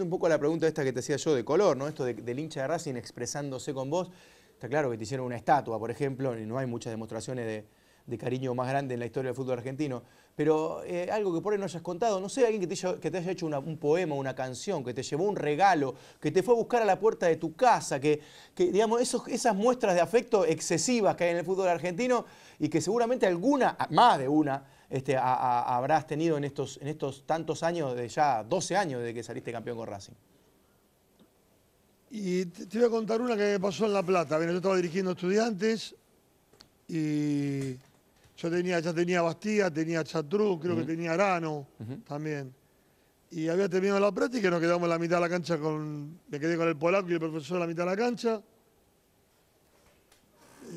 un poco la pregunta esta que te hacía yo de color, ¿no? Esto de, del hincha de Racing expresándose con vos. Está claro que te hicieron una estatua, por ejemplo, y no hay muchas demostraciones de, cariño más grande en la historia del fútbol argentino. Pero eh, algo que por ahí no hayas contado, no sé, alguien que te, haya hecho un poema, una canción, que te llevó un regalo, que te fue a buscar a la puerta de tu casa, que, que digamos, esas muestras de afecto excesivas que hay en el fútbol argentino y que seguramente alguna, más de una, este, habrás tenido en estos, en estos tantos años, de ya 12 años desde que saliste campeón con Racing? Y te, voy a contar una que pasó en La Plata. yo estaba dirigiendo estudiantes y yo tenía, ya tenía Bastía, tenía Chatrú, creo que tenía Arano también. Y había terminado la práctica y nos quedamos en la mitad de la cancha con. Me quedé con el polaco y el profesor en la mitad de la cancha.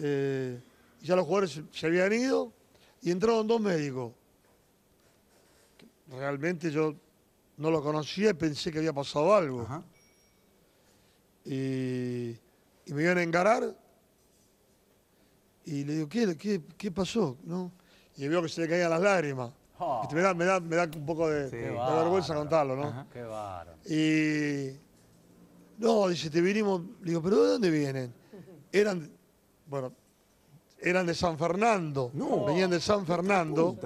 Eh, ya los jugadores se habían ido y entraron dos médicos. Realmente yo no lo conocía y pensé que había pasado algo. Y, me iban a encarar y le digo, ¿qué, qué, qué pasó? ¿No? Y veo que se le caían las lágrimas. Ah. Me, da, un poco de, vergüenza contarlo, ¿no? Y no, dice, te vinimos, le digo, pero ¿de dónde vienen? Eran, bueno, eran de San Fernando. Venían de San Fernando.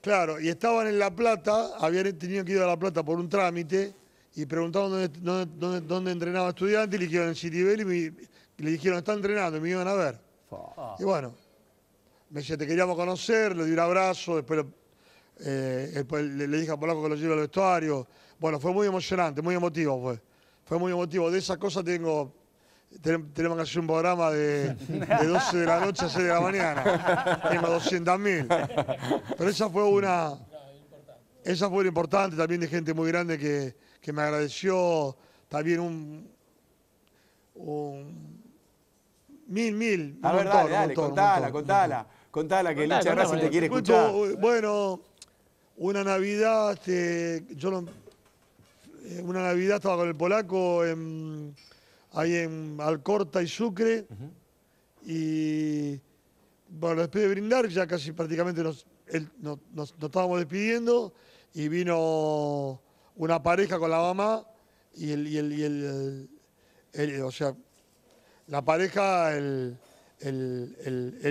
Claro, y estaban en La Plata, habían tenido que ir a La Plata por un trámite y preguntaban dónde, dónde, entrenaba estudiante y le dijeron en Citibel y, le dijeron, está entrenando y me iban a ver. Y bueno, me decía, te queríamos conocer, le di un abrazo, después, eh, le, dije a Polaco que lo lleve al vestuario. Bueno, fue muy emocionante, muy emotivo fue. Fue muy emotivo. De esa cosa tengo tenemos que hacer un programa de, de 12 de la noche a 6 de la mañana. Tenemos 200.000. Pero esa fue una. Esa fue una importante también de gente muy grande que, que me agradeció. También un. un mil, mil. A ver, dale, contala, contala, contala. que el si te quiere escuchar. bueno, una Navidad, este, yo eh, Una Navidad estaba con el polaco en Ahí en Alcorta y Sucre. Y bueno, después de brindar, ya casi prácticamente nos, estábamos despidiendo y vino una pareja con la mamá y el, el, o sea, la pareja, el,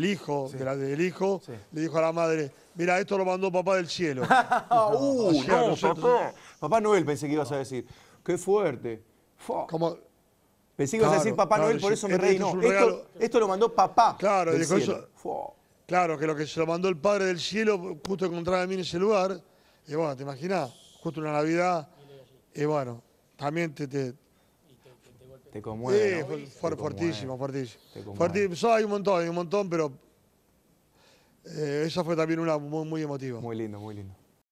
hijo, el hijo le dijo a la madre, mira, esto lo mandó papá del cielo. uh, papá, Noel pensé que ibas a decir. Qué fuerte. Como, me sigo a decir Papá Noel, por eso me este reí. esto, lo mandó papá. Claro, Claro, que lo que se lo mandó el Padre del Cielo, justo encontrar a mí en ese lugar. Y bueno, te imaginas, justo una Navidad. Y bueno, también te. te, te conmueve. Sí, fue, fuertísimo, fuertísimo. hay un montón, hay un montón, pero eh, esa fue también una muy, muy emotiva. Muy lindo, muy lindo.